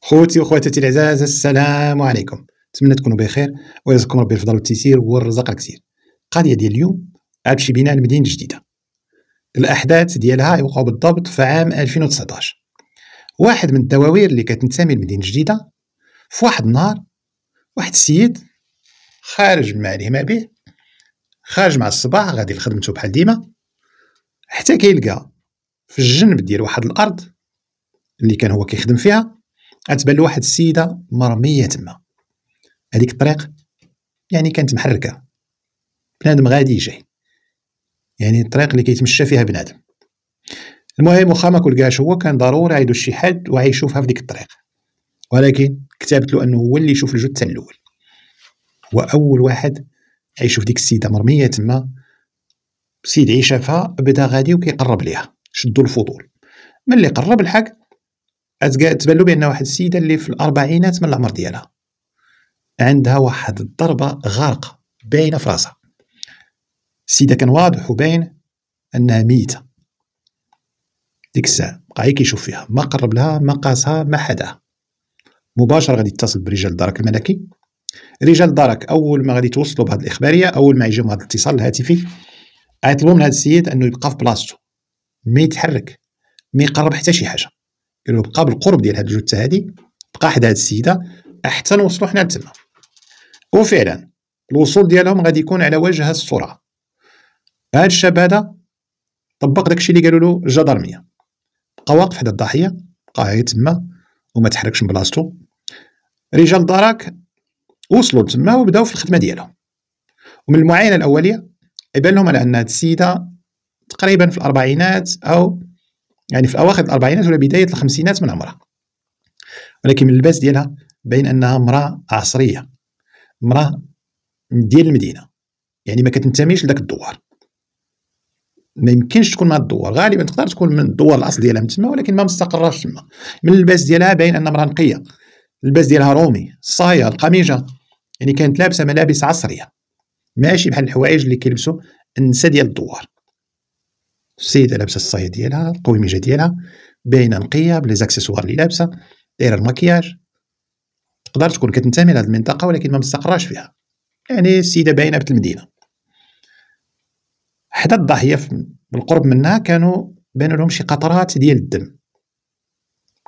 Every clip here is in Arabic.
خوتي وخواتاتي العزاز السلام عليكم نتمنى تكونوا بخير ويرزقكم ربي الفضل والتيسير والرزق الكثير القضيه ديال اليوم عاد شي بناء المدينه الجديده الاحداث ديالها يوقعوا بالضبط في عام 2019 واحد من الدواوير اللي كتنتمي لمدينه جديده في واحد النهار واحد السيد خارج مع عليه ما به خارج مع الصباح غادي لخدمته بحال ديما حتى كيلقى في الجنب ديال واحد الارض اللي كان هو كيخدم فيها غتبان له واحد السيده مرميه تما هذيك الطريق يعني كانت محركه بنادم غادي يجي يعني الطريق اللي كيتمشى فيها بنادم المهم واخا ما هو كان ضروري عيدو شي حد وعيشوفها في ديك الطريق ولكن كتبت له انه هو اللي يشوف الجثه حتى الاول هو اول واحد عيشوف ديك السيده مرميه تما سيد عيشافها بدا غادي وكيقرب ليها شدو الفضول ملي قرب الحق تبان له بان واحد السيده اللي في الاربعينات من العمر ديالها عندها واحد الضربه غارقه باينه في راسها السيده كان واضح وباين انها ميته ديك الساعه بقى كيشوف فيها ما قرب لها ما قاسها ما حداها مباشره غادي يتصل برجال الدرك الملكي رجال الدرك اول ما غادي توصلوا بهذه الاخباريه اول ما يجيهم هذا الاتصال الهاتفي عيطوا من هذا السيد انه يبقى في بلاصتو ما يتحرك ما يقرب حتى شي حاجه كانوا بقى بالقرب ديال هاد الجثه هادي بقى حدا هاد السيده حتى نوصلوا حنا لتما وفعلا الوصول ديالهم غادي يكون على وجه السرعه هاد الشاب هذا طبق داكشي اللي قالوا له الجدرميه بقى واقف حدا الضحيه بقى هي تما وما تحركش من بلاصتو رجال الدرك وصلوا تما وبداو في الخدمه ديالهم ومن المعاينه الاوليه يبان لهم على ان هاد السيده تقريبا في الاربعينات او يعني في اواخر الاربعينات ولا بدايه الخمسينات من عمرها ولكن من اللباس ديالها باين انها امراه عصريه امراه ديال المدينه يعني ما كتنتميش لذاك الدوار ما يمكنش تكون مع الدوار غالبا تقدر تكون من الدوار الاصل ديالها من تما ولكن ما مستقراش تما من اللباس ديالها باين انها امراه نقيه اللباس ديالها رومي الصايه القميجه يعني كانت لابسه ملابس عصريه ماشي بحال الحوايج اللي كيلبسوا النساء ديال الدوار السيده لابسه الصايه ديالها القويميجه ديالها باينه نقيه بلي زاكسيسوار اللي لابسه دايره المكياج تقدر تكون كتنتمي لهاد المنطقه ولكن ما مستقراش فيها يعني السيده باينه المدينه حدا الضاحيه بالقرب منها كانوا بانوا لهم شي قطرات ديال الدم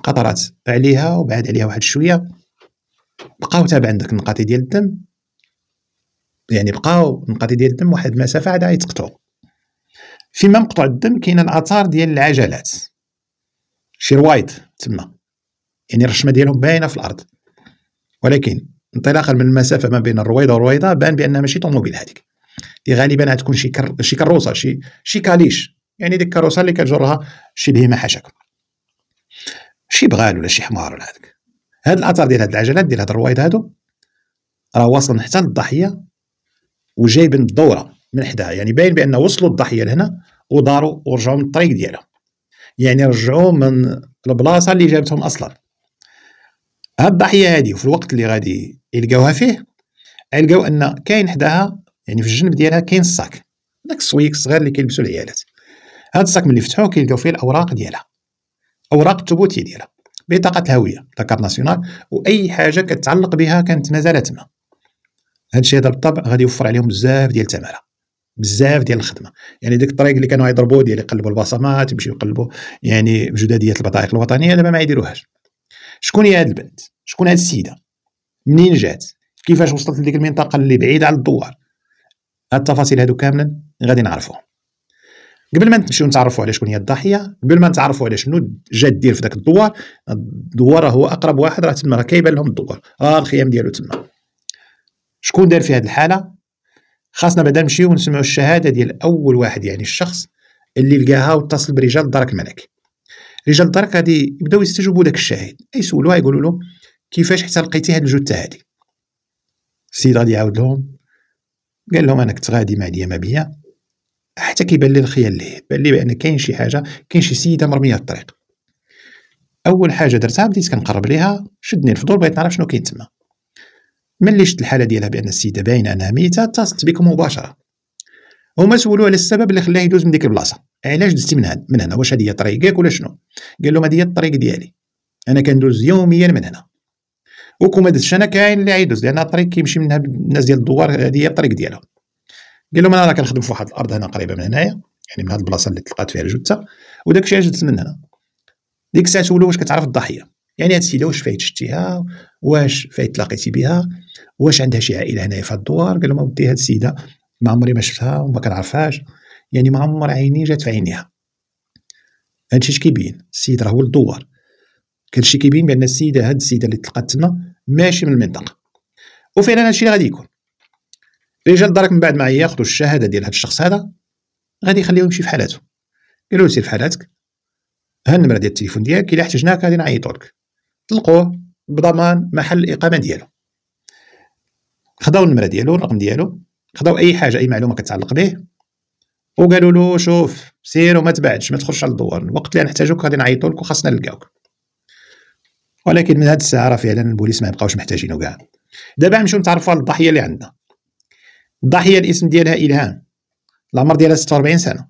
قطرات عليها وبعد عليها واحد شويه بقاو تابع عندك النقاطي ديال الدم يعني بقاو النقاطي ديال الدم واحد المسافه عاد يتقطعوا فيما مقطوع الدم كاين الاثار ديال العجلات شي روايض تما يعني الرشمه ديالهم باينه في الارض ولكن انطلاقا من المسافه ما بين الرويضه والرويضه بان بانها ماشي طوموبيل هذيك اللي غالبا غتكون شي كر... شي كروسه شي شي كاليش يعني ديك الكروسه اللي كتجرها شي بهيمه حاشاك شي بغال ولا شي حمار ولا هذاك هاد الاثار ديال هاد العجلات ديال هاد الروايض هادو راه واصل حتى للضحيه من الدوره من حداها يعني باين بان وصلوا الضحيه لهنا وداروا ورجعوا من الطريق ديالهم يعني رجعوا من البلاصه اللي جابتهم اصلا هاد الضحيه هادي وفي الوقت اللي غادي يلقاوها فيه يلقاو ان كاين حداها يعني في الجنب ديالها كاين الصاك داك السويك الصغير اللي كيلبسوا العيالات هاد الصاك ملي فتحوه كيلقاو فيه الاوراق ديالها اوراق الثبوتيه ديالها بطاقه الهويه لاكارت ناسيونال واي حاجه كتعلق بها كانت نزلت ما هادشي هذا بالطبع غادي يوفر عليهم بزاف ديال التماره بزاف ديال الخدمه يعني ديك الطريق اللي كانوا يضربوا ديال يقلبوا البصمات يمشيو يقلبوا يعني جداديه البطائق الوطنيه دابا ما يديروهاش شكون هي هذه البنت شكون هذه السيده منين جات كيفاش وصلت لديك المنطقه اللي بعيده على الدوار هاد التفاصيل هادو كاملا غادي نعرفوهم قبل ما نمشيو نتعرفوا على شكون هي الضحيه قبل ما نتعرفوا على شنو جا دير في ذاك الدوار الدوار هو اقرب واحد راه تما راه كيبان لهم الدوار راه الخيام ديالو تما شكون دار في هذه الحاله خاصنا بعدا نمشيو ونسمعوا الشهاده ديال اول واحد يعني الشخص اللي لقاها واتصل برجال الدرك الملكي رجال الدرك غادي يبداو يستجوبوا داك الشاهد يسولوه يقولوا له كيفاش حتى لقيتي هاد الجثه هادي السيد غادي يعاود لهم قال لهم انا كنت غادي مع ديما بيا حتى كيبان لي الخيال ليه بان لي بان كاين شي حاجه كاين شي سيده مرميه في الطريق اول حاجه درتها بديت كنقرب ليها شدني الفضول بغيت نعرف شنو كاين تما من شت الحاله ديالها بان السيده باينه انها ميته اتصلت بكم مباشره هما سولوا على السبب اللي خلاه يدوز من ديك البلاصه علاش دزتي من هنا من هنا واش هذه هي طريقك ولا شنو قال لهم هذه هي الطريق ديالي انا كندوز يوميا من هنا وكون ما دزتش انا كاين اللي عيدوز لان الطريق كيمشي منها الناس ديال الدوار هذه هي الطريق ديالهم قال لهم انا راه كنخدم في واحد الارض هنا قريبه من هنايا يعني من هاد البلاصه اللي تلقات فيها الجثه وداك الشيء دزت من هنا ديك الساعه سولو واش كتعرف الضحيه يعني هاد السيده واش فايت شتيها واش فايت تلاقيتي بها واش عندها شي عائله هنايا في الدوار قال لهم ودي هاد السيده ما عمري ما شفتها وما كنعرفهاش يعني ما عمر عيني جات في عينيها هادشي اش كيبين السيد راه هو الدوار شي كيبين بان السيده هاد السيده اللي تلقات تما ماشي من المنطقه وفعلا هادشي اللي غادي يكون رجال الدرك من بعد ما ياخذوا الشهاده ديال هاد الشخص هذا غادي يخليوه يمشي في حالاته قالوا له سير في حالاتك ها النمره ديال التليفون ديالك الا احتجناك غادي نعيطوا لك طلقوه بضمان محل الاقامه ديالو خداو النمره ديالو الرقم ديالو خداو اي حاجه اي معلومه كتعلق به وقالوا له شوف سير وما تبعدش ما تخرجش على الدوار الوقت اللي نحتاجوك غادي نعيطوا لك وخاصنا نلقاوك ولكن من هاد الساعه راه فعلا البوليس ما بقاوش محتاجينو كاع دابا نمشيو نتعرفوا على الضحيه اللي عندنا الضحيه الاسم ديالها الهام العمر ديالها 46 سنه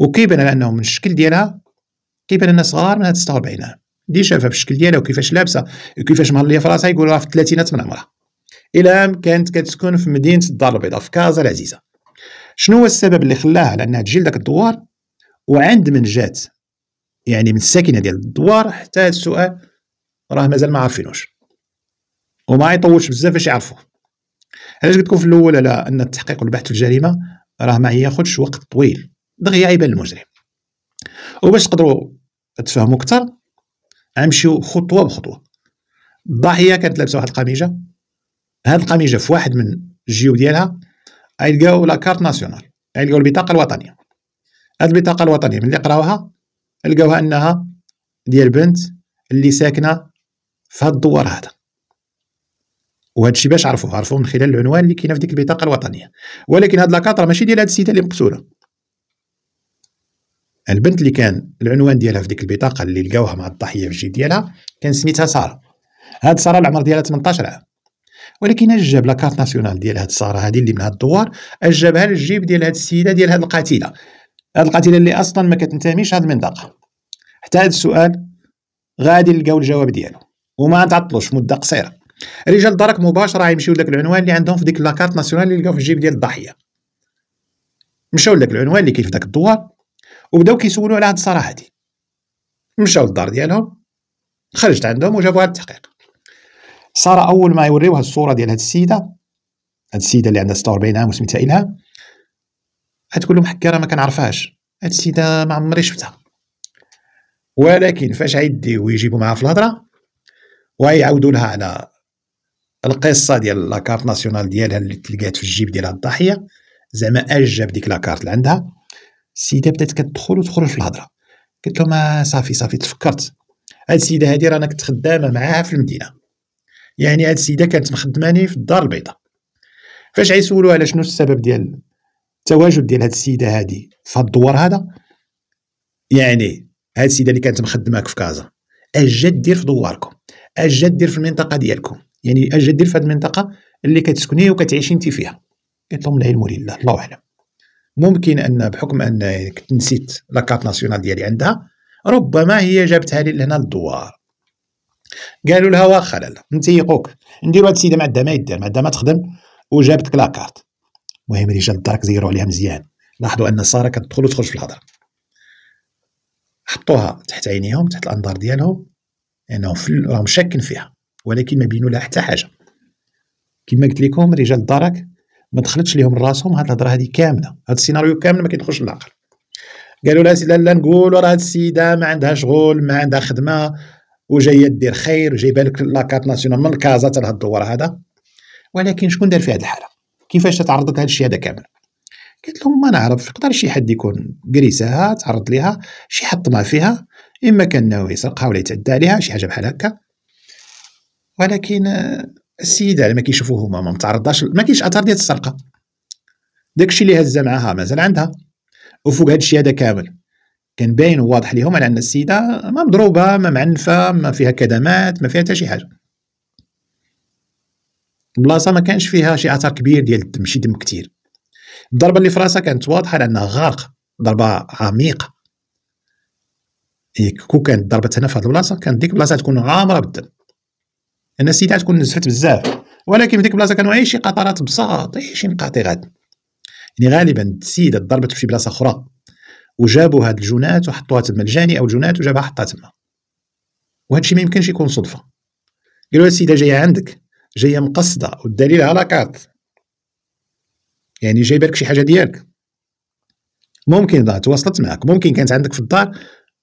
وكيبان على انه من الشكل ديالها كيبان لنا صغار من هاد 46 عام دي شافها بالشكل ديالها وكيفاش لابسه وكيفاش مهليه في راسها يقول راه في الثلاثينات من عمرها الى ان كانت كتسكن في مدينه الدار البيضاء في كازا العزيزه شنو هو السبب اللي خلاها على انها تجي لذاك الدوار وعند من جات يعني من الساكنه ديال الدوار حتى السؤال راه مازال ما عارفينوش وما يطولش بزاف باش يعرفوه علاش قلت لكم في الاول على ان التحقيق والبحث في الجريمه راه ما ياخذش وقت طويل دغيا يبان المجرم وباش تقدروا تفهموا اكثر غنمشيو خطوه بخطوه الضحيه كانت لابسه واحد القميجه هاد القميجه في واحد من الجيوب ديالها غيلقاو لا كارت ناسيونال غيلقاو البطاقه الوطنيه هاد البطاقه الوطنيه ملي قراوها لقاوها انها ديال بنت اللي ساكنه في هاد الدوار هذا وهذا الشيء باش عرفوه عرفوه من خلال العنوان اللي كاينه في ديك البطاقه الوطنيه ولكن هاد لاكارت راه ماشي ديال هاد السيده اللي مقتوله البنت اللي كان العنوان ديالها في ديك البطاقه اللي لقاوها مع الضحيه في الجيب ديالها كان سميتها ساره هاد ساره العمر ديالها 18 عام ولكن اش جاب لاكارت ناسيونال ديال هاد الساره هادي اللي من هاد الدوار اش جابها للجيب ديال هاد السيده ديال هاد القتيله هاد القتيله اللي اصلا ما كتنتميش هاد المنطقه حتى هاد السؤال غادي نلقاو الجواب ديالو وما نتعطلوش مده قصيره رجال الدرك مباشره غيمشيو لذاك العنوان اللي عندهم في ديك لاكارت ناسيونال اللي لقاو في الجيب ديال الضحيه مشاو لذاك العنوان اللي كيف داك الدوار وبداو كيسولوا على هاد الصراحه هادي مشاو للدار ديالهم خرجت عندهم وجابوا هاد التحقيق ساره اول ما يوريوها الصوره ديال هاد السيده هاد السيده اللي عندها 46 عام وسميتها الهام غتقول لهم حكي راه ما كنعرفهاش هاد السيده ما عمري شفتها ولكن فاش عيدي ويجيبوا معها في الهضره ويعاودوا لها على القصه ديال لاكارت ناسيونال ديالها اللي تلقات في الجيب ديالها الضحيه زعما اجب ديك لاكارت اللي عندها السيده بدات كتدخل وتخرج في الهضره قلت لهم آه، صافي صافي تفكرت هاد السيده هادي رانا كنت خدامه معاها في المدينه يعني هاد السيده كانت مخدماني في الدار البيضاء فاش غيسولوها على شنو السبب ديال التواجد ديال هاد السيده هادي في هاد الدوار هذا يعني هاد السيده اللي كانت مخدماك في كازا اش دير في دواركم اش دير في المنطقه ديالكم يعني اش دير في هاد المنطقه اللي كتسكني وكتعيشي انت فيها قلت لهم العلم لله الله اعلم ممكن ان بحكم ان كنت نسيت لاكارت ناسيونال ديالي عندها ربما هي جابتها لي لهنا للدوار قالوا لها واخا لا لا نتيقوك نديروا هاد السيده ما عندها ما يدير ما عندها ما تخدم وجابتك لاكارت المهم رجال الدرك زيروا عليها مزيان لاحظوا ان ساره كتدخل وتخرج في الهضره حطوها تحت عينيهم تحت الانظار ديالهم لانهم يعني راهم شاكين فيها ولكن ما بينوا لها حتى حاجه كما قلت لكم رجال الدرك ما دخلتش لهم راسهم هاد الهضره هذه كامله هاد السيناريو كامل ما كيدخلش للعقل قالوا لها لا لا نقولوا راه هاد السيده ما عندها شغل ما عندها خدمه وجايه دير خير وجايبه لك لاكارت ناسيونال من كازا حتى هاد الدوار هذا ولكن شكون دار في هذه الحاله كيفاش تعرضت هذا الشيء هذا كامل قلت لهم ما نعرف يقدر شي حد يكون قريسها تعرض ليها شي حد طمع فيها اما كان ناوي يسرقها ولا يتعدى عليها شي حاجه بحال هكا ولكن السيده اللي ما كيشوفوه هما ما متعرضاش ما كاينش اثر ديال السرقه داكشي اللي هزه معاها مازال عندها وفوق هذا الشيء هذا كامل كان باين وواضح لهم على ان السيده ما مضروبه ما معنفه ما فيها كدمات ما فيها حتى شي حاجه البلاصه ما كانش فيها شي اثر كبير ديال الدم شي دم كتير الضربه اللي في راسها كانت واضحه لانها غارقه ضربه عميقه إيه، كون كانت ضربت هنا في هذه البلاصه كانت ديك البلاصه تكون عامره بالدم ان السيده تكون نزفت بزاف ولكن في ديك البلاصه كانوا اي شي قطرات بساط اي شي يعني غالبا السيده ضربت في شي بلاصه اخرى وجابوا هاد الجونات وحطوها تما الجاني او الجونات وجابها حطها تما وهذا الشيء ما يمكنش يكون صدفه قالوا السيده جايه عندك جايه مقصده والدليل على كارت يعني جايبه لك شي حاجه ديالك ممكن تواصلت معك ممكن كانت عندك في الدار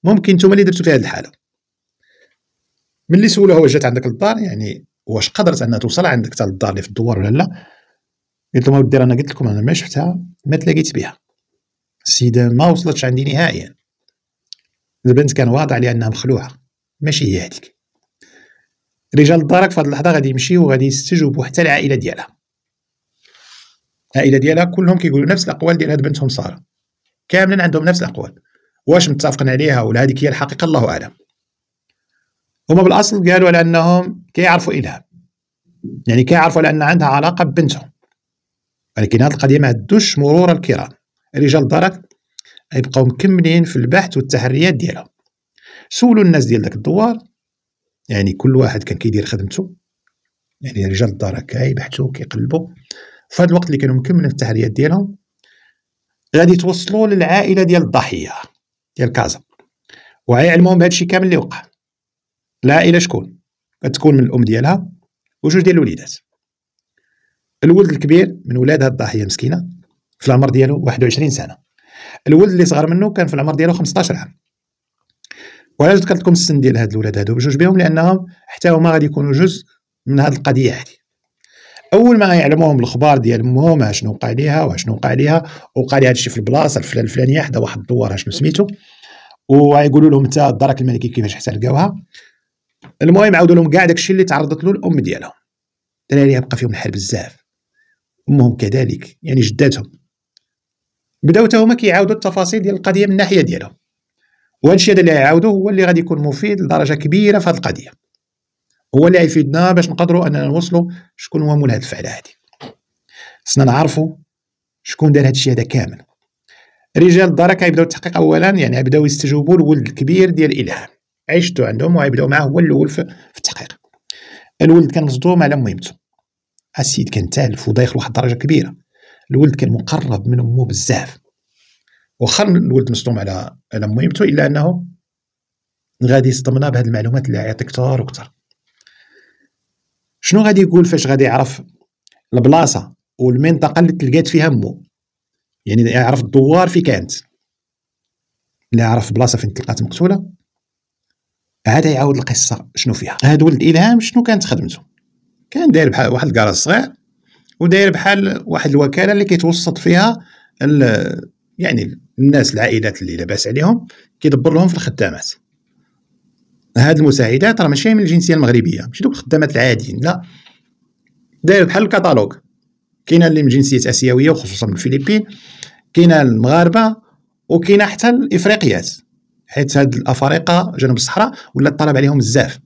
ممكن نتوما اللي درتو في هذه الحاله ملي سولوها واش جات عندك للدار يعني واش قدرت انها توصل عندك حتى للدار اللي في الدوار ولا لا قلت لهم اودي رانا قلت لكم انا ما شفتها ما تلاقيت بها السيده ما وصلتش عندي نهائيا البنت كان واضح عليها انها مخلوعه ماشي هي هذيك رجال الدرك في هذه اللحظه غادي يمشيو وغادي يستجوبوا حتى العائله ديالها العائله ديالها كلهم كيقولوا نفس الاقوال ديال هاد بنتهم ساره كاملا عندهم نفس الاقوال واش متفقين عليها ولا هذيك هي الحقيقه الله اعلم هما بالاصل قالوا على انهم كيعرفوا الهام يعني كيعرفوا على ان عندها علاقه ببنتهم ولكن هذه القضيه ما عندوش مرور الكرام رجال الدرك غيبقاو مكملين في البحث والتحريات ديالها سولوا الناس ديال داك الدوار يعني كل واحد كان كيدير خدمته يعني رجال الدرك كيبحثوا كيقلبوا في هذا الوقت اللي كانوا مكملين في التحريات ديالهم غادي توصلوا للعائله ديال الضحيه ديال كازا وغيعلموهم بهذا الشيء كامل اللي وقع العائله شكون كتكون من الام ديالها وجوج ديال الوليدات الولد الكبير من ولاد هاد الضحيه مسكينه في العمر ديالو 21 سنه الولد اللي صغر منه كان في العمر ديالو 15 عام وعلاش ذكرت لكم السن ديال هاد الولاد هادو بجوج بهم لانهم حتى هما غادي يكونوا جزء من هاد القضيه هادي اول ما يعلموهم الاخبار ديال امهم شنو وقع ليها وشنو وقع ليها وقع لي هادشي في البلاصه الفلان الفلانيه حدا واحد الدوار شنو سميتو ويقولوا لهم حتى الدرك الملكي كيفاش حتى لقاوها المهم عاودوا لهم كاع داكشي اللي تعرضت له الام ديالهم الدراري بقى فيهم الحال بزاف امهم كذلك يعني جداتهم بداو حتى هما كيعاودوا التفاصيل ديال القضيه من الناحيه ديالهم وهذا الشيء اللي يعاودوا هو اللي غادي يكون مفيد لدرجه كبيره في هذه القضيه هو اللي غيفيدنا باش نقدروا اننا نوصلوا شكون هو مول هذه الفعله هذه خصنا نعرفوا شكون دار هذا الشيء هذا كامل رجال الدار كيبداو التحقيق اولا يعني غيبداو يستجوبوا الولد الكبير ديال الالهام عيشته عندهم وغيبداو معاه هو الاول في التحقيق الولد كان مصدوم على مهمته السيد كان تالف ودايخ لواحد الدرجه كبيره الولد كان مقرب من امه بزاف واخا الولد مصدوم على على مهمته الا انه غادي يصدمنا بهاد المعلومات اللي غيعطي كثر وكثر شنو غادي يقول فاش غادي يعرف البلاصه والمنطقه اللي تلقات فيها امه يعني يعرف الدوار في كانت لا يعرف بلاصه فين تلقات مقتوله عاد يعاود القصه شنو فيها هاد ولد الهام شنو كانت خدمته كان داير بحال واحد الكراج صغير وداير بحال واحد الوكاله اللي كيتوسط فيها يعني الناس العائلات اللي لاباس عليهم كيدبر لهم في الخدامات هاد المساعدات راه ماشي من الجنسيه المغربيه ماشي دوك الخدامات العاديين لا داير بحال الكتالوج كاينه اللي من جنسيات اسيويه وخصوصا من الفلبين كاينه المغاربه وكاينه حتى الافريقيات حيت هاد الافارقه جنوب الصحراء ولا الطلب عليهم بزاف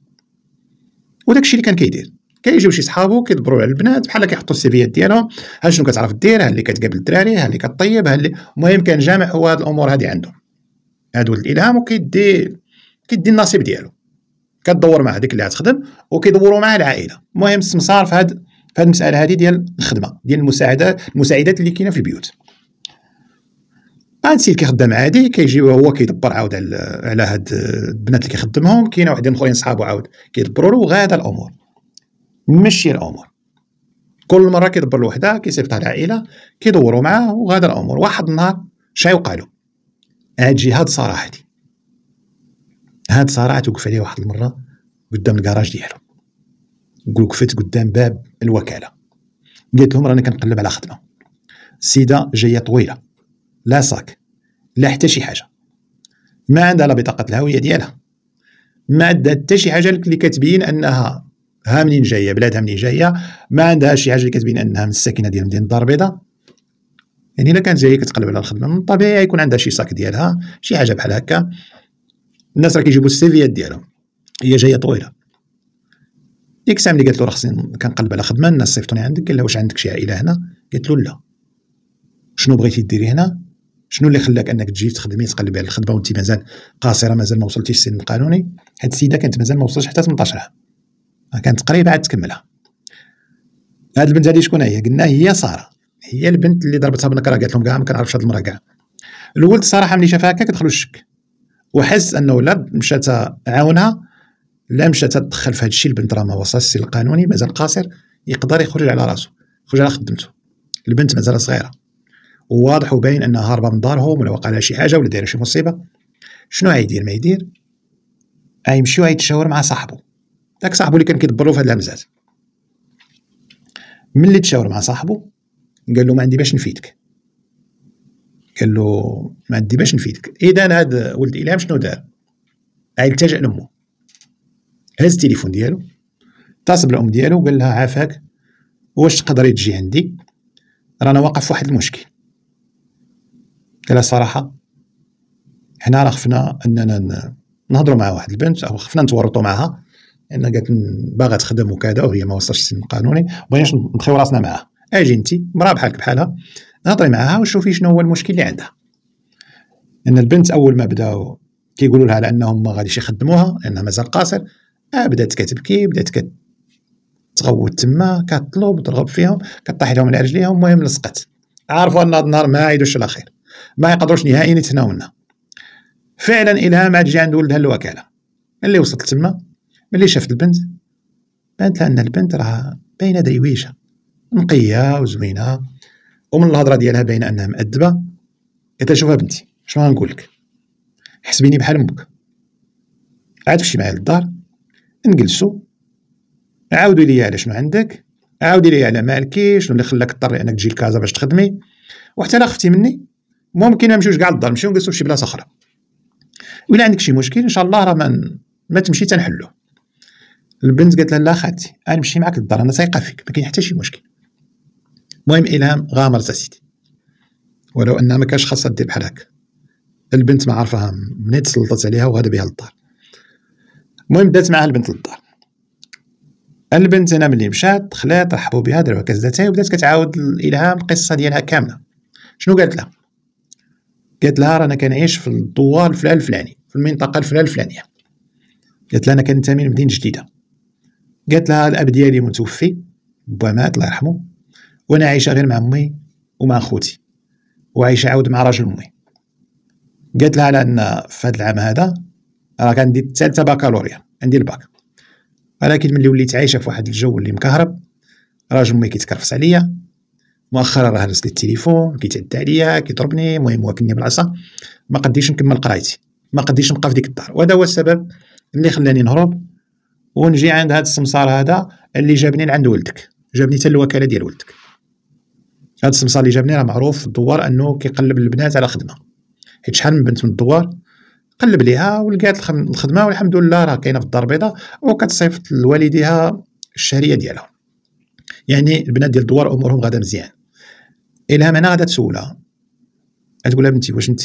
وداكشي اللي كان كيدير كيجيو شي صحابو كيدبروا على البنات بحال كيحطوا السيفيات ديالهم ها شنو كتعرف دير ها اللي كتقابل الدراري ها اللي كطيب ها اللي المهم كان جامع هو هاد الامور هادي عندهم هاد ولد الالهام وكيدي كيدي النصيب ديالو كدور مع هذيك اللي غتخدم وكيدوروا مع العائله المهم السمسار في هاد في هاد المساله هادي ديال الخدمه ديال المساعدات المساعدات اللي كاينه في البيوت انسيل كيخدم عادي كيجي هو كيدبر عاود على هاد البنات اللي كيخدمهم كاينه واحدين اخرين صحابو عاود كيدبروا له غادا الامور مشي الامور كل مره كيدبر لوحده كيصيفط على العائله كيدوروا معاه وهذا الامور واحد النهار شا يوقع له اجي هاد صراحتي هاد صراحه توقف عليه واحد المره قدام الكراج ديالو نقول وقفت قدام باب الوكاله قلت لهم راني كنقلب على خدمه السيده جايه طويله لا ساك لا حتى شي حاجه ما عندها لا بطاقه الهويه ديالها ما عندها حتى شي حاجه اللي كتبين انها ها منين جايه بلادها منين جايه ما عندها شي حاجه اللي كتبين انها من الساكنه ديال مدينه الدار البيضاء يعني الا كانت جايه كتقلب على الخدمه من الطبيعي يكون عندها شي ساك ديالها شي حاجه بحال هكا الناس راه كيجيبوا السيفيات ديالهم هي جايه طويله ديك الساعه ملي قالت له راه خصني كنقلب على خدمه الناس صيفطوني عندك قال لها واش عندك شي عائله هنا قالت له لا شنو بغيتي ديري هنا شنو اللي خلاك انك تجي تخدمي تقلبي على الخدمه وانت مازال قاصره مازال ما وصلتيش السن القانوني هاد السيده كانت مازال ما وصلتش حتى 18 عام كانت قريبه عاد تكملها هاد البنت هادي شكون هي قلنا هي ساره هي البنت اللي ضربتها بنكره قالت لهم كاع ما كنعرفش هاد المراه كاع الولد صراحه ملي شافها هكا كدخلوا الشك وحس انه لا مشات عاونها لا مشات تدخل في هادشي البنت راه ما وصلش السن القانوني مازال قاصر يقدر يخرج على راسو يخرج على خدمته البنت مازال صغيره وواضح وباين انها هاربه من دارهم ولا وقع لها شي حاجه ولا دايره شي مصيبه شنو غيدير ما يدير غيمشي ويتشاور مع صاحبه داك صاحبو اللي كان كيدبر له في هاد الهمزات ملي تشاور مع صاحبو قال له ما عندي باش نفيدك قال له ما عندي باش نفيدك اذا هاد ولد الهام شنو دار عاد التجا لامه هز التليفون ديالو اتصل بالام ديالو قال لها عافاك واش تقدري تجي عندي رانا واقف في واحد المشكل قال صراحة حنا راه خفنا اننا نهضروا مع واحد البنت او خفنا نتورطوا معها ان قالت باغا تخدم وكذا وهي ما وصلتش السن القانوني بغيناش نبخيو راسنا معاها اجي انت مرا بحالك بحالها نهضري معاها وشوفي شنو هو المشكل اللي عندها لان البنت اول ما بداو كيقولوا لها على انهم ما غاديش يخدموها لانها مازال قاصر آه بدات كتبكي بدات كتغوت تما كتطلب وترغب فيهم كطيح لهم على رجليها المهم لصقت عارفوا ان هذا النهار ما عيدوش على خير ما يقدروش نهائيا يتناولنا فعلا الهام عاد جا عند ولدها الوكاله اللي وصلت تما ملي شافت البنت بانت لها ان البنت راه باينه دريويشه نقيه وزوينه ومن الهضره ديالها باينه انها مأدبه انت شوفها بنتي شنو غنقول لك حسبيني بحال امك عاد تمشي معايا للدار نجلسو عاودي لي على شنو عندك عاودي لي على مالكي شنو اللي خلاك تضطري انك تجي لكازا باش تخدمي وحتى لا خفتي مني ممكن ما نمشيوش كاع للدار نمشيو نجلسو فشي بلاصه اخرى ولا عندك شي مشكل ان شاء الله راه ما ما تمشي تنحلوه البنت قالت لها لا خالتي انا نمشي معاك للدار انا سايقه فيك ما كاين حتى شي مشكل المهم الهام غامرت اسيدي ولو انها ما كانش خاصها دير بحال هكا البنت ما عارفها منين تسلطت عليها وغادا بها للدار المهم دات معها البنت للدار البنت هنا ملي مشات خلات رحبوا بها داروا كزداتها وبدات كتعاود الالهام القصه ديالها كامله شنو قالت لها قالت لها رانا كنعيش في الدوار الفلان الفلاني في المنطقه الفلان الفلانيه قالت لها انا كنتمي لمدينه جديده قالت لها الاب ديالي متوفي با مات الله يرحمه وانا عايشه غير مع امي ومع خوتي وعايشه عاود مع راجل امي قالت لها على ان في هذا العام هذا راه كندير الثالثه باكالوريا عندي الباك ولكن ملي وليت عايشه في واحد الجو اللي مكهرب راجل امي كيتكرفس عليا مؤخرا راه هرس لي التليفون كيتعدى عليا كيضربني المهم واكلني بالعصا ما قديش نكمل قرايتي ما قديش نبقى في ديك الدار وهذا هو السبب اللي خلاني نهرب ونجي عند هذا السمسار هذا اللي جابني لعند ولدك جابني حتى الوكاله ديال ولدك هذا السمسار اللي جابني راه معروف في الدوار انه كيقلب البنات على خدمه حيت شحال من بنت من الدوار قلب ليها ولقات الخدمه والحمد لله راه كاينه في الدار البيضاء وكتصيفط لوالديها الشهريه ديالها يعني البنات ديال الدوار امورهم غادا مزيان الهام هنا غادا تسولها تقول لها بنتي واش انت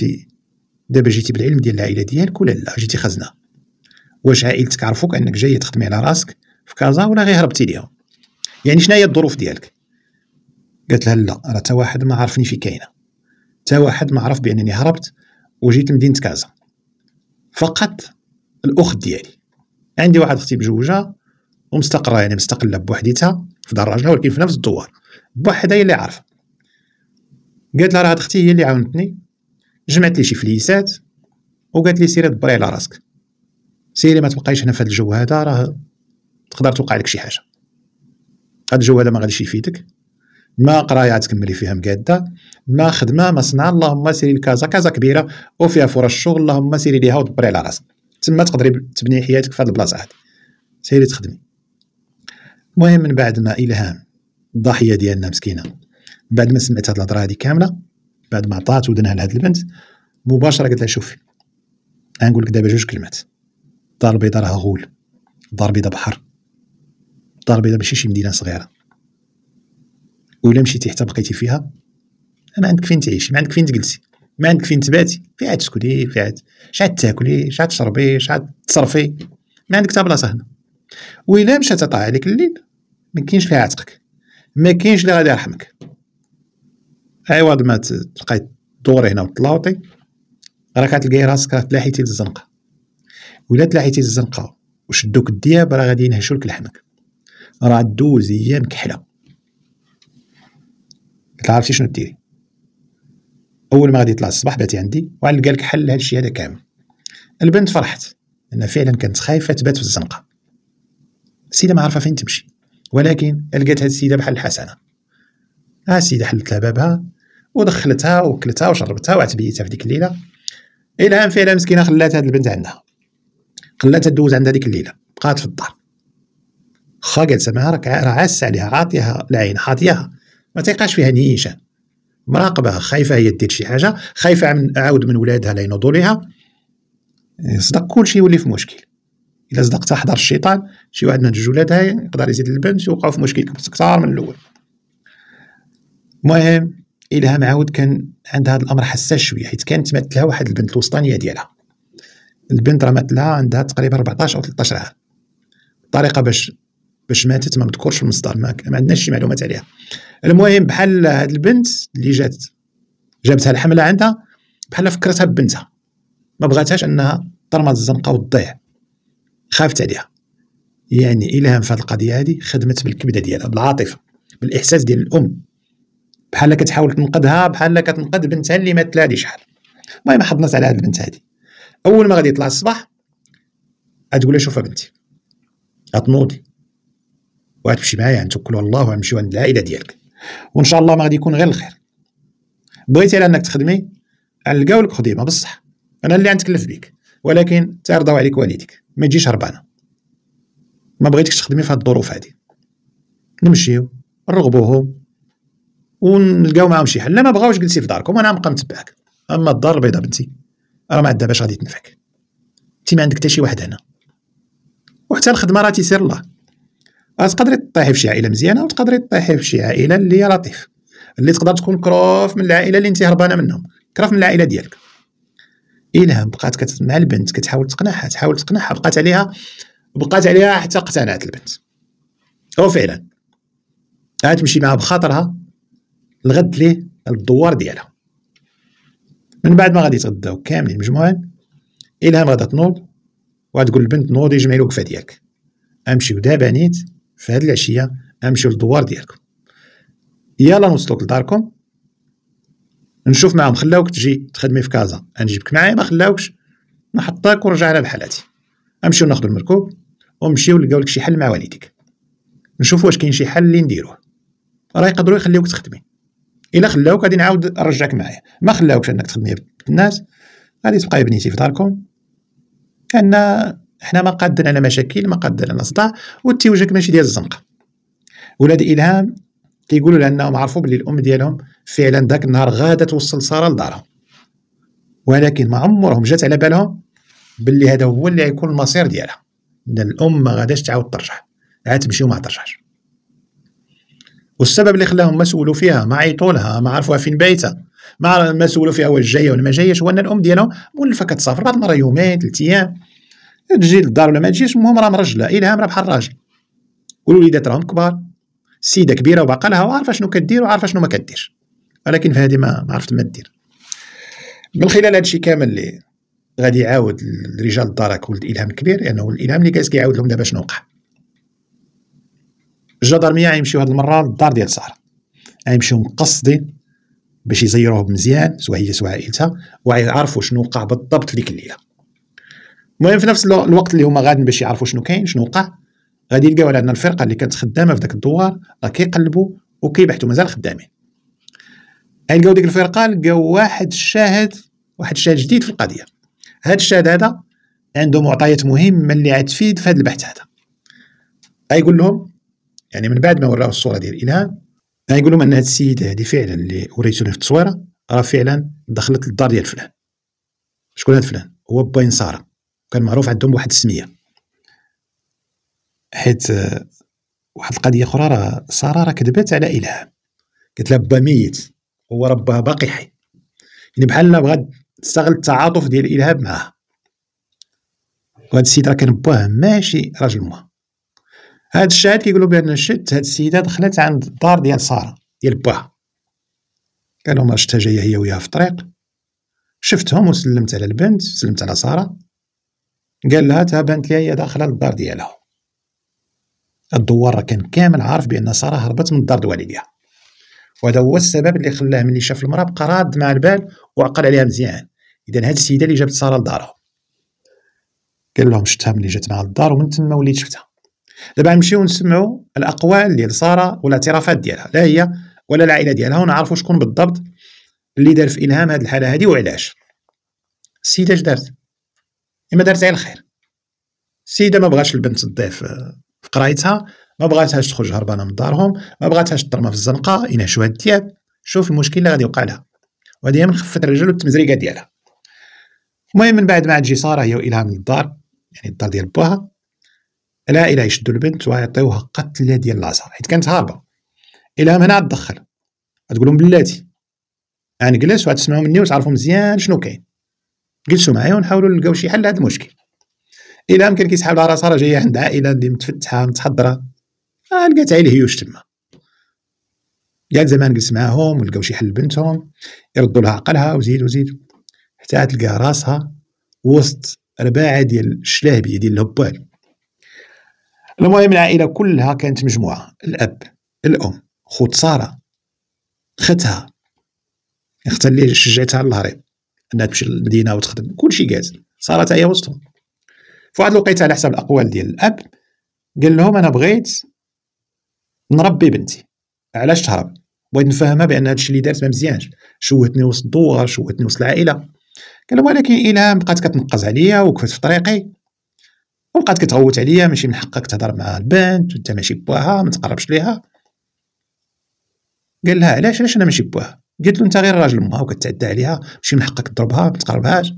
دابا جيتي بالعلم ديال العائله ديالك ولا لا جيتي خزنه واش عائلتك عرفوك انك جاي تخدمي على راسك في كازا ولا غير هربتي ليها يعني شنو هي الظروف ديالك قالت لها لا راه تا واحد ما عرفني في كاينه تا واحد ما عرف بانني هربت وجيت لمدينه كازا فقط الاخت ديالي عندي واحد اختي مجوجه ومستقره يعني مستقله بوحديتها في دار راجلها ولكن في نفس الدوار بوحدها هي اللي عارفه قالت لها راه اختي هي اللي عاونتني جمعت لي شي فليسات وقالت لي سيري دبري على راسك سيري ما تبقايش هنا في هذا الجو هذا راه تقدر توقع لك شي حاجه هذا الجو هذا ما غاديش يفيدك ما قرايه تكملي فيها مقاده ما خدمه ما صنع اللهم سيري لكازا كازا كبيره وفيها فرص شغل اللهم سيري ليها ودبري على راسك تما تقدري تبني حياتك في هذه البلاصه هذه سيري تخدمي المهم من بعد ما الهام الضحيه ديالنا مسكينه من بعد ما سمعت هذه الهضره هذه كامله بعد ما عطات ودنها لهاد البنت مباشره قلت لها شوفي غنقول لك دابا جوج كلمات الدار البيضاء راها غول الدار البيضاء بحر الدار البيضاء ماشي شي مدينه صغيره وإلا مشيتي حتى بقيتي فيها ما عندك فين تعيشي ما عندك فين تجلسي ما عندك فين تباتي فين عاد تسكني فين عاد شحال تاكلي شحال تشربي شحال تصرفي ما عندك حتى بلاصه هنا ويلا مشى تطلع عليك الليل ما كاينش اللي عاتقك ما كاينش اللي غادي يرحمك عوض ما تلقاي دوري هنا وتلاوطي راك غتلقاي راسك راه تلاحيتي للزنقه ولا تلاحيتي الزنقه وشدوك الدياب راه غادي ينهشوا لك لحمك راه دوز ايام كحله تعرفتي شنو ديري اول ما غادي يطلع الصباح باتي عندي وعلقا لك حل هادشي هذا كامل البنت فرحت لان فعلا كانت خايفه تبات في الزنقه السيده ما عارفه فين تمشي ولكن لقات هاد السيده بحال الحسنه ها السيده حلت لها بابها ودخلتها وكلتها وشربتها وعتبيتها في ديك الليله الهام فعلا مسكينه خلات هاد البنت عندها خلاتها تدوز عند هذيك الليله بقات في الدار خا قالت معاها راك عاس عليها عاطيها العين حاطيها ما تيقاش فيها نيشان مراقبه خايفه هي دير شي حاجه خايفه من عاود من ولادها لا ينوضوا ليها صدق كلشي يولي في مشكل الا صدقت حضر الشيطان شي واحد من جوج ولادها يقدر يزيد البنت يوقعوا في مشكل اكثر من الاول المهم الهام عاود كان عندها هذا الامر حساس شويه حيت كانت تمثلها واحد البنت الوسطانيه ديالها البنت راه مات لها عندها تقريبا 14 او 13 عام الطريقه باش باش ماتت ما مذكورش في المصدر ما, عندناش شي معلومات عليها المهم بحال هاد البنت اللي جات جابتها الحمله عندها بحال فكرتها ببنتها ما بغاتهاش انها ترمز الزنقه وتضيع خافت عليها يعني الهام في هذه القضيه هذه خدمت بالكبده ديالها بالعاطفه بالاحساس ديال الام بحال كتحاول تنقذها بحال كتنقذ بنتها اللي ماتت لها شحال المهم حضنات على هاد البنت هذه اول ما غادي يطلع الصباح غتقول شوفي شوف بنتي غتنوضي وغتمشي معايا غنتوكلوا على الله وغنمشيو عند العائله ديالك وان شاء الله ما غادي يكون غير الخير بغيتي على انك تخدمي نلقاو لك خديمه بصح انا اللي غنتكلف بيك ولكن تيرضاو عليك والديك ما تجيش هربانه ما بغيتكش تخدمي في هاد الظروف هادي نمشيو نرغبوهم ونلقاو معاهم شي حل لا ما بغاوش جلسي في داركم انا غنبقى متبعك اما الدار البيضاء بنتي راه ما عندها باش غادي تنفعك تي ما عندك حتى شي واحد هنا وحتى الخدمه راه تيسير الله تقدري تطيحي فشي عائله مزيانه وتقدري تطيحي فشي عائله اللي هي لطيف اللي تقدر تكون كروف من العائله اللي انت هربانه منهم كروف من العائله ديالك الها بقات كت... مع البنت كتحاول تقنعها تحاول تقنعها بقات عليها بقات عليها حتى اقتنعت البنت او فعلا عاد تمشي معها بخاطرها لغد ليه الدوار ديالها من بعد ما غادي يتغداو كاملين مجموعين الهام غادا تنوض وغتقول البنت نوضي جمعي الوقفه ديالك امشيو دابا نيت في هاد العشيه امشيو للدوار ديالكم يلا نوصلوك لداركم نشوف معاهم خلاوك تجي تخدمي في كازا نجيبك معايا ما خلاوكش نحطك ونرجع على بحالاتي امشيو ناخذ المركوب ومشيو نلقاو لك شي حل مع والديك نشوف واش كاين شي حل اللي نديروه راه يقدروا يخليوك تخدمي الا خلاوك غادي نعاود نرجعك معايا ما خلاوكش انك تخدمي بالناس غادي تبقاي بنيتي في داركم كان حنا ما قادين على مشاكل ما قادين على صداع والتوجك ماشي ديال الزنقه ولاد الهام كيقولوا لانهم عرفوا بلي الام ديالهم فعلا ذاك النهار غادا توصل ساره لدارها ولكن ما عمرهم جات على بالهم بلي هذا هو اللي غيكون المصير ديالها الام ما غاداش تعاود ترجع عاد تمشي وما ترجعش والسبب اللي خلاهم ما سولوا فيها ما عيطوا لها ما عرفوها فين بايته ما ما سولوا فيها واش جايه ولا ما جايش هو ان الام ديالهم مولفه كتسافر بعض المره يومين ثلاث ايام تجي للدار ولا ما تجيش المهم راه مرجله الهام راه بحال الراجل والوليدات راهم كبار سيده كبيره وباقا لها وعارفه شنو كدير وعارفه شنو ما كديرش ولكن في هذه ما عرفت ما دير من خلال هادشي كامل اللي غادي يعاود رجال الدرك ولد الهام الكبير لانه يعني الالهام اللي كاس كيعاود لهم دابا شنو وقع الجدرميه غيمشيو هذه المره للدار ديال ساره غيمشيو يعني مقصدين باش يزيروه مزيان سواء هي سواء عائلتها ويعرفوا شنو وقع بالضبط في ديك الليله المهم في نفس الوقت اللي هما غاديين باش يعرفوا شنو كاين شنو وقع غادي يلقاو على ان الفرقه اللي كانت خدامه في ذاك الدوار راه كيقلبوا وكيبحثوا مازال خدامين يعني لقاو ديك الفرقه لقاو واحد الشاهد واحد الشاهد جديد في القضيه هاد الشاهد هذا عنده معطيات مهمه اللي عتفيد في هذا البحث هذا غيقول لهم يعني من بعد ما وراو الصوره ديال الالهام غايقول لهم ان هذه السيده هذه فعلا اللي وريتوني في التصويره راه فعلا دخلت للدار ديال فلان شكون هذا فلان هو باين ساره كان معروف عندهم بواحد السميه حيت آه، واحد القضيه اخرى راه ساره راه كذبت على الهام قالت لها با ميت هو ربها باقي حي يعني بحال بغات تستغل التعاطف ديال الالهام معها وهذا السيد راه كان باه ماشي راجل مها هاد الشاهد كيقولوا بان شت هاد السيده دخلت عند الدار ديال ساره ديال باها قالوا ما شتها جايه هي وياها في الطريق شفتهم وسلمت على البنت سلمت على ساره قال لها تا بانت لي هي داخله للدار ديالها الدوار كان كامل عارف بان ساره هربت من الدار والديها وهذا هو السبب اللي خلاه ملي شاف المراه بقى راد مع البال وعقل عليها مزيان اذا هاد السيده اللي جابت ساره لدارها قال لهم شتها ملي جات مع الدار ومن تما وليت شفتها دابا نمشيو نسمعوا الاقوال ديال ساره والاعترافات ديالها لا هي ولا العائله ديالها ونعرفوا شكون بالضبط اللي دار في الهام هذه الحاله هذه وعلاش السيده اش دارت اما دارت على الخير السيده ما بغاش البنت تضيف آه، في قرايتها ما بغاتهاش تخرج هربانه من دارهم ما بغاتهاش ترمى في الزنقه ينهشوها الثياب شوف المشكل اللي غادي يوقع لها وهذه من خفه الرجل والتمزريقه ديالها المهم من بعد ما تجي ساره هي والهام للدار يعني الدار ديال باها العائله يشدوا البنت ويعطيوها قتله ديال العصر حيت كانت هاربه الى هنا تدخل غتقول لهم بلاتي غنجلس وغتسمعو مني وتعرفوا مزيان شنو كاين جلسوا معايا ونحاولوا نلقاو شي حل لهذا المشكل الهام كان كيسحب لها راسها راه جايه عند عائله اللي متفتحه متحضره آه لقات هيوش تما قال زمان نجلس معاهم ولقاو شي حل لبنتهم يردوا لها عقلها وزيد وزيد حتى تلقى راسها وسط رباعه ديال الشلابيه ديال الهبال المهم العائله كلها كانت مجموعه الاب الام خوت ساره ختها اختها اللي شجعتها للهرب انها تمشي للمدينه وتخدم كلشي جاز ساره هي وسطهم فواحد الوقيته على حسب الاقوال ديال الاب قال لهم انا بغيت نربي بنتي علاش تهرب بغيت نفهمها بان هادشي اللي دارت ما مزيانش شوهتني وسط الدوار شوهتني وسط العائله قال لهم ولكن الهام بقات كتنقز عليا وقفت في طريقي وبقات كتغوت عليا ماشي من حقك تهضر مع البنت وانت ماشي بواها ما تقربش ليها قال لها علاش علاش انا ماشي بواها قلت له انت غير راجل امها وكتعدى عليها ماشي من حقك تضربها ما تقربهاش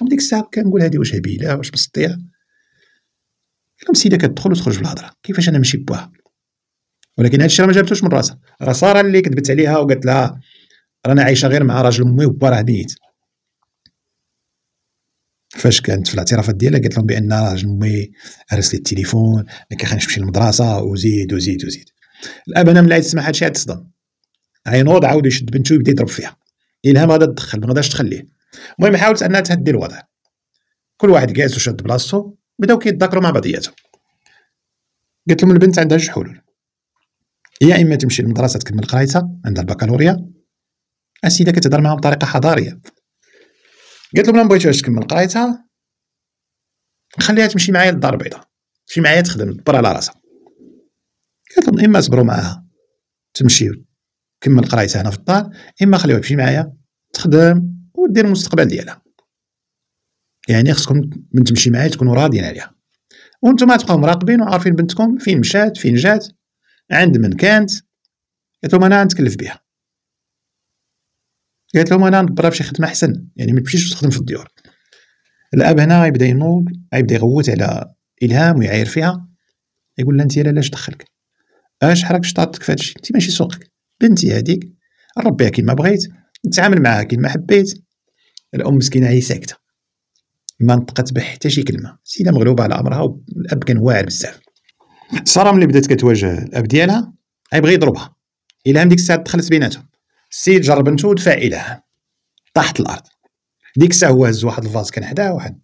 قام ديك الساعه كنقول هذه واش هبيله واش بسطيع قال لهم السيده كتدخل وتخرج بالهضره كيفاش انا ماشي بواها ولكن هادشي راه ما جابتوش من راسها راه ساره اللي كذبت عليها وقالت لها رانا عايشه غير مع راجل امي وبا راه ميت فاش كانت في الاعترافات ديالها قالت لهم بان راجل امي هرس لي التليفون ما كيخليش نمشي للمدرسه وزيد وزيد وزيد الاب انا ملي عاد سمع هادشي تصدم غينوض عاود يشد بنته ويبدا يضرب فيها الهام هذا تدخل ما غاداش تخليه المهم حاولت انها تهدي الوضع كل واحد جالس وشاد بلاصتو بداو كيتذاكروا مع بعضياتهم قلت لهم البنت عندها جوج حلول يا اما تمشي للمدرسه تكمل قرايتها عندها البكالوريا السيده كتهضر معاهم بطريقه حضاريه قالت لهم ما بغيتوهاش تكمل قرايتها نخليها تمشي معايا للدار البيضاء تمشي معايا تخدم دبر على راسها قالت لهم اما صبروا معاها تمشي كمل قرايتها هنا في الدار اما خليوها تمشي معايا تخدم ودير المستقبل ديالها يعني خصكم من تمشي معايا تكونوا راضيين عليها وانتم تبقاو مراقبين وعارفين بنتكم فين مشات فين جات عند من كانت قالت لهم انا نتكلف بها قالت لهم انا نبرا في شي خدمه احسن يعني ما تمشيش تخدم في الديور الاب هنا غيبدا ينوض غيبدا يغوت على الهام ويعاير فيها يقول لها انت لا اش دخلك اش حرك شطاتك في هادشي انت ماشي سوقك بنتي هذيك ربيها كيما بغيت نتعامل معاها كيما حبيت الام مسكينه هي ساكته ما نطقت به حتى شي كلمه سيده مغلوبه على امرها والاب كان واعر بزاف الصرام اللي بدات كتواجه الاب ديالها غيبغي يضربها الهام ديك الساعه دخلت بيناتهم السيد جرب بنته دفع إليها طاحت الأرض ديك الساعة هو هز واحد الفاز كان حداه واحد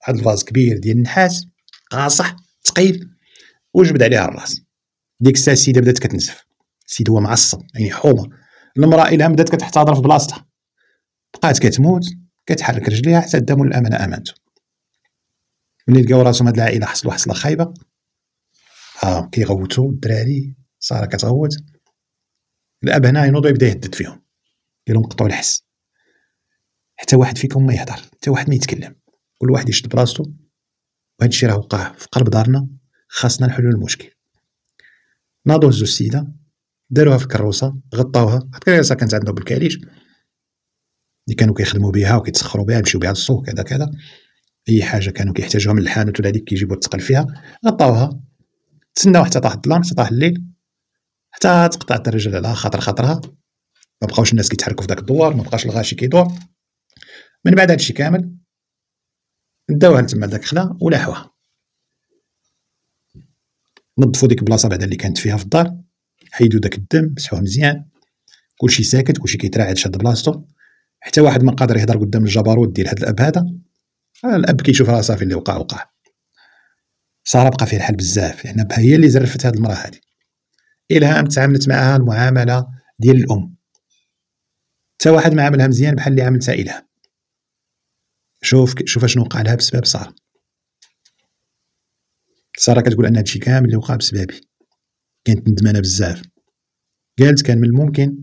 واحد الفاز كبير ديال النحاس قاصح ثقيل وجبد عليها الراس ديك الساعة السيدة بدات كتنزف السيد هو معصب يعني حومة المرأة إلها بدات كتحتضر في بلاصتها بقات كتموت كتحرك رجليها حتى داموا الأمانة أمانته ملي لقاو راسهم هاد العائلة حصلوا حصلة خايبة اه كيغوتو الدراري سارة كتغوت الاب هنا ينوض يبدا يهدد فيهم قال لهم قطعوا الحس حتى واحد فيكم ما يهضر حتى واحد ما يتكلم كل واحد يشد براسو وهذا الشيء راه وقع في قلب دارنا خاصنا نحلوا المشكل ناضوا هزوا السيده داروها في الكروسه غطاوها الكروسه كانت عندهم بالكاليش اللي كانوا كيخدموا بها وكيتسخروا بها يمشيو بها للسوق كذا كذا اي حاجه كانوا كيحتاجوها من الحانوت ولا هذيك كيجيبوا الثقل فيها غطاوها تسناو حتى طاح الظلام حتى طاح الليل حتى تقطع الرجل على خاطر خاطرها ما بقاوش الناس كيتحركوا في داك الدوار ما بقاش الغاشي كيدور من بعد هادشي كامل داوها تما داك الخلا ولاحوها نظفوا ديك البلاصه بعدا اللي كانت فيها في الدار حيدوا داك الدم مسحوه مزيان كلشي ساكت كلشي كيتراعد شاد بلاصتو حتى واحد ما قادر يهضر قدام الجبروت ديال هاد الاب هذا الاب كيشوف راه صافي اللي وقع وقع ساره بقى فيه الحال بزاف لان يعني هي اللي زرفت هاد المراه هادي الهام تعاملت معها المعامله ديال الام حتى واحد ما عاملها مزيان بحال اللي عاملتها الهام شوف شوف شنو وقع لها بسبب ساره ساره كتقول ان هادشي كامل اللي وقع بسببي كانت ندمانه بزاف قالت كان من الممكن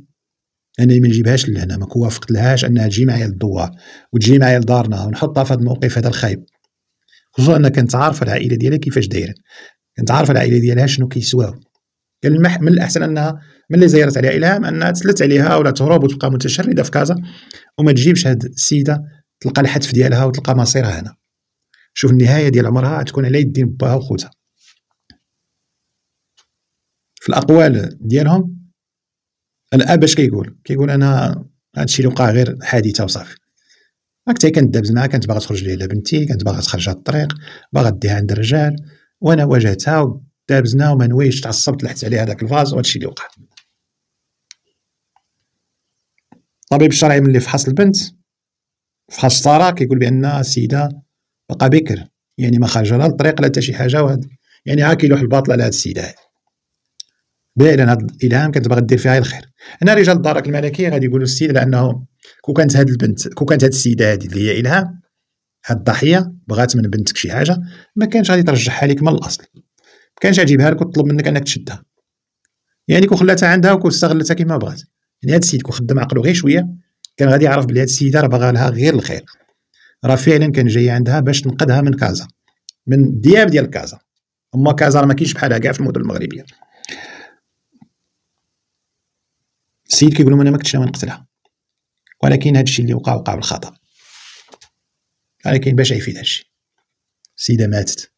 انني ما نجيبهاش لهنا ما كوافقت لهاش انها تجي معايا للدوار وتجي معايا لدارنا ونحطها في هذا الموقف هذا الخايب خصوصا انها كانت عارفه العائله ديالها كيفاش دايره كانت عارفه العائله ديالها شنو كيسواو قال المح... من الاحسن انها من اللي زيرت عليها الهام انها تسلت عليها ولا تهرب وتبقى متشرده في كازا وما تجيبش هاد السيده تلقى الحتف ديالها وتلقى مصيرها هنا شوف النهايه ديال عمرها تكون على يدين باها وخوتها في الاقوال ديالهم الاب اش كيقول كيقول انا هادشي اللي وقع غير حادثه وصافي راك حتى كانت دابز معاها كانت باغا تخرج ليها لبنتي كانت باغا تخرج الطريق باغا ديها عند الرجال وانا واجهتها دابزنا وما نويش تعصبت لحت عليه هذاك الفاز وهادشي اللي وقع الطبيب الشرعي ملي فحص البنت فحص ساره كيقول بان السيده بقى بكر يعني ما خرج لا الطريق لا حتى شي حاجه وهاد يعني ها كيلوح الباطل على هاد السيده هادي بعيدا هاد الالهام كانت باغا دير فيها الخير هنا رجال الدرك الملكيه غادي يقولوا السيده لانه كون كانت هاد البنت كون كانت هاد السيده هادي اللي هي الهام هاد الضحيه بغات من بنتك شي حاجه ما كانش غادي ترجعها لك من الاصل كانش عجبها لك وطلب منك انك تشدها يعني كون خلاتها عندها وكون استغلتها كيما بغات يعني هاد السيد كون خدام عقلو غير شويه كان غادي يعرف بلي هاد السيده راه باغا لها غير الخير راه فعلا كان جاي عندها باش تنقذها من كازا من دياب ديال كازا اما كازا راه ما كاينش بحالها كاع في المدن المغربيه السيد كيقول لهم انا ما كنتش ناوي نقتلها ولكن هذا الشيء اللي وقع وقع بالخطا ولكن باش يفيد هذا الشيء السيده ماتت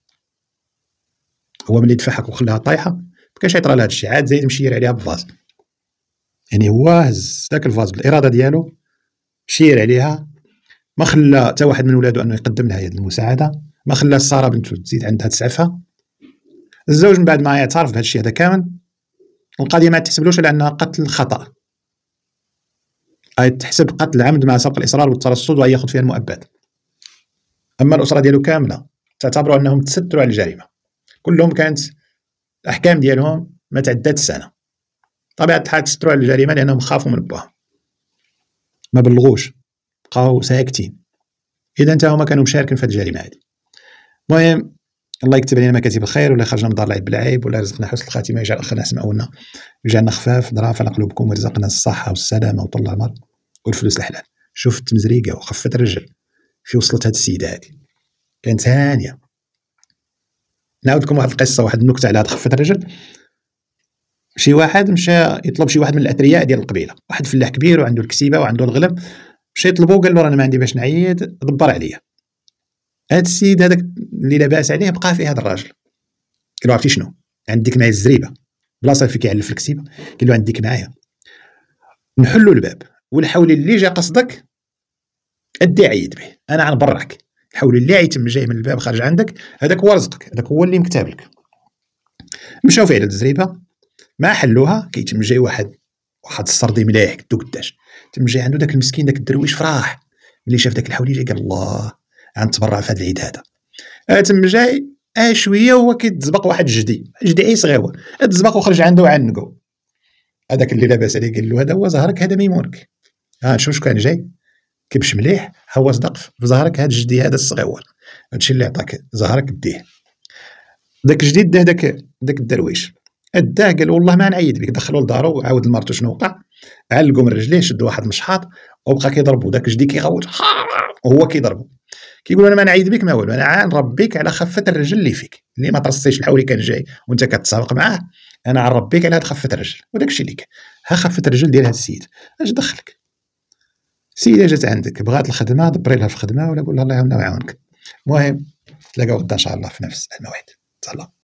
هو ملي دفعك وخلاها طايحه ما كانش يطرى لها هادشي عاد زايد مشير عليها بالفاز يعني هو هز ذاك الفاز بالاراده ديالو شير عليها ما خلى حتى واحد من ولادو انه يقدم لها هذه المساعده ما خلى ساره بنته تزيد عندها تسعفها الزوج من بعد ما يعترف بهذا الشيء هذا كامل القضيه ما تحسبلوش على انها قتل خطا اي تحسب قتل عمد مع سبق الاصرار والترصد وهي ياخذ فيها المؤبد اما الاسره ديالو كامله تعتبروا انهم تستروا على الجريمه كلهم كانت الاحكام ديالهم ما تعدات سنه طبيعه الحال تستروا على الجريمه لانهم خافوا من باهم ما بلغوش بقاو ساكتين اذا حتى هما كانوا مشاركين في هذه الجريمه هذه المهم الله يكتب علينا مكاتب الخير ولا خرجنا من دار العيب بالعيب ولا رزقنا حسن الخاتمه يجعل اخرنا اسمعونا يجعلنا خفاف ضعاف على قلوبكم ويرزقنا الصحه والسلامه وطول العمر والفلوس الحلال شفت مزريقه وخفت رجل في وصلت هاد السيده هذه كانت هانيه نعاود لكم واحد القصه واحد النكته على هاد خفه الرجل شي واحد مشى يطلب شي واحد من الاثرياء ديال القبيله واحد فلاح كبير وعنده الكسيبه وعنده الغلب مشى يطلبو قال له راه ما عندي باش نعيد دبر عليا هاد السيد هذاك اللي لاباس عليه بقى فيه هذا الراجل قال له عرفتي شنو عندك معايا الزريبه بلاصه فين كيعلف الكسيبه قال له عندك معايا نحلوا الباب والحول اللي جا قصدك ادي عيد به انا عنبرعك حول اللي يتم جاي من الباب خارج عندك هذاك هو رزقك هذاك هو اللي مكتاب لك مشاو فيه على التجربه ما حلوها كيتم جاي واحد واحد السردي مليح قدو قداش تم جاي عنده داك المسكين داك الدرويش فراح ملي شاف داك الحولي قال الله غنتبرع في هذا العيد هذا آه، تم جاي اه شويه هو كيتزبق واحد جدي جدي اي صغير تزبق وخرج عنده وعنقو هذاك اللي لاباس عليه قال له هذا هو زهرك هذا ميمونك ها آه، نشوف شكون جاي كبش مليح هو صدق في ظهرك هاد الجدي هذا الصغيور هادشي اللي عطاك ظهرك ديه داك الجديد ده داك داك الدرويش اداه قال والله ما نعيد بك دخلوا لدارو وعاود لمرته شنو وقع علقوا من رجليه شد واحد المشحاط وبقى كيضربو داك الجدي كيغوت وهو كيضربو كيقول انا ما نعيد بك ما والو انا ربيك على خفه الرجل اللي فيك اللي ما ترصيش الحولي كان جاي وانت كتسابق معاه انا عربيك على هاد خفه الرجل وداك الشيء اللي كان ها خفه الرجل ديال هاد السيد اش دخلك سيدة جات عندك بغات الخدمه دبري لها في الخدمه ولا قول لها الله يعاونها ويعاونك المهم تلاقاو غدا ان شاء الله في نفس الموعد تهلاو